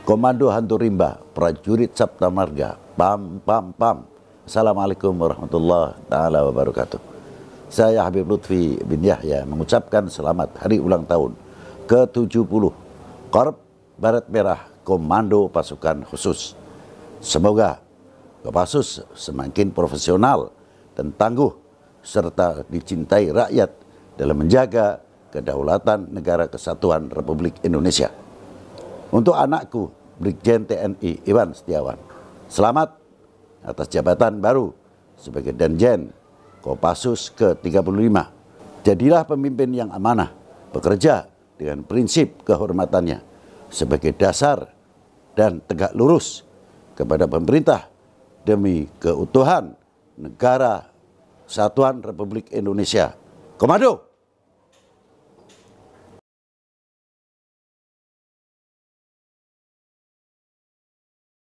Komando Hantu Rimba, prajurit Sabta Marga, pam pam pam. Assalamualaikum warahmatullahi taala wabarakatuh. Saya Habib Lutfi bin Yahya mengucapkan selamat hari ulang tahun ke-70 Korp Barat Merah Komando Pasukan Khusus. Semoga Kopassus semakin profesional dan tangguh serta dicintai rakyat dalam menjaga kedaulatan negara kesatuan Republik Indonesia. Untuk anakku, Brigjen TNI Iwan Setiawan. Selamat atas jabatan baru sebagai Danjen Kopassus ke-35. Jadilah pemimpin yang amanah, bekerja dengan prinsip kehormatannya sebagai dasar dan tegak lurus kepada pemerintah demi keutuhan negara Satuan Republik Indonesia. Komando!